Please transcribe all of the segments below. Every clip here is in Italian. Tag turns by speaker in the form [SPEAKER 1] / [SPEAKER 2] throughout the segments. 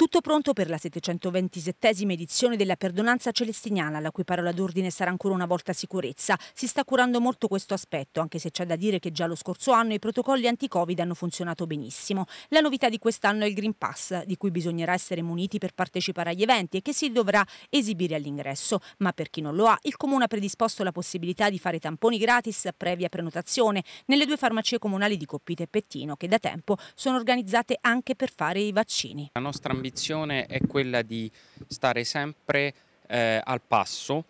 [SPEAKER 1] Tutto pronto per la 727esima edizione della perdonanza celestiniana, la cui parola d'ordine sarà ancora una volta sicurezza. Si sta curando molto questo aspetto, anche se c'è da dire che già lo scorso anno i protocolli anti-Covid hanno funzionato benissimo. La novità di quest'anno è il Green Pass, di cui bisognerà essere muniti per partecipare agli eventi e che si dovrà esibire all'ingresso. Ma per chi non lo ha, il comune ha predisposto la possibilità di fare tamponi gratis previa prenotazione nelle due farmacie comunali di Coppite e Pettino, che da tempo sono organizzate anche per fare i
[SPEAKER 2] vaccini. La nostra ambizione ambizione è quella di stare sempre eh, al passo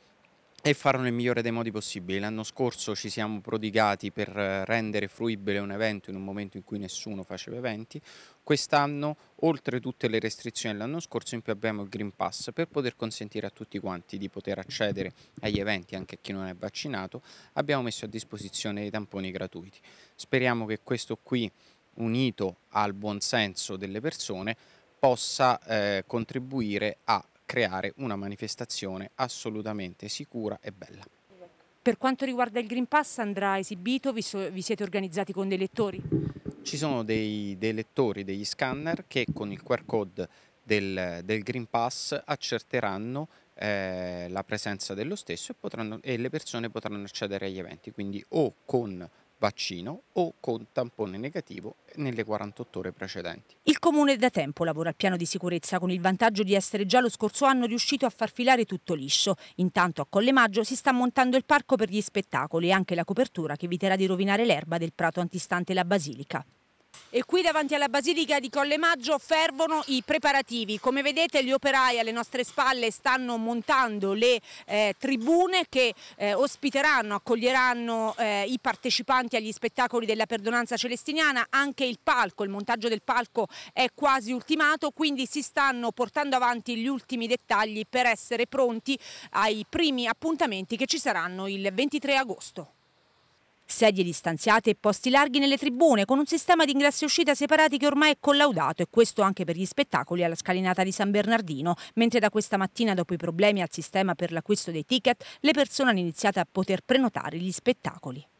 [SPEAKER 2] e farlo nel migliore dei modi possibili. L'anno scorso ci siamo prodigati per eh, rendere fruibile un evento in un momento in cui nessuno faceva eventi, quest'anno oltre tutte le restrizioni dell'anno scorso in più abbiamo il Green Pass per poter consentire a tutti quanti di poter accedere agli eventi anche a chi non è vaccinato, abbiamo messo a disposizione dei tamponi gratuiti. Speriamo che questo qui unito al buon senso delle persone possa eh, contribuire a creare una manifestazione assolutamente sicura e bella.
[SPEAKER 1] Per quanto riguarda il Green Pass andrà esibito, vi, so, vi siete organizzati con dei lettori?
[SPEAKER 2] Ci sono dei, dei, lettori, degli scanner che con il QR code del, del Green Pass accerteranno eh, la presenza dello stesso e, potranno, e, le persone potranno accedere agli eventi, quindi o con vaccino o con tampone negativo nelle 48 ore precedenti.
[SPEAKER 1] Il comune da tempo lavora al piano di sicurezza con il vantaggio di essere già lo scorso anno riuscito a far filare tutto liscio. Intanto a Collemaggio si sta montando il parco per gli spettacoli e anche la copertura che eviterà di rovinare l'erba del prato antistante la basilica. E qui davanti alla Basilica di Colle Maggio fervono i preparativi. Come vedete gli operai alle nostre spalle stanno montando le eh, tribune che eh, ospiteranno, accoglieranno eh, i partecipanti agli spettacoli della perdonanza celestiniana. Anche il palco, il montaggio del palco è quasi ultimato, quindi si stanno portando avanti gli ultimi dettagli per essere pronti ai primi appuntamenti che ci saranno il 23 agosto sedie distanziate e posti larghi nelle tribune, con un sistema di ingressi e uscita separati che ormai è collaudato e questo anche per gli spettacoli alla scalinata di San Bernardino, mentre da questa mattina, dopo i problemi al sistema per l'acquisto dei ticket, le persone hanno iniziato a poter prenotare gli spettacoli.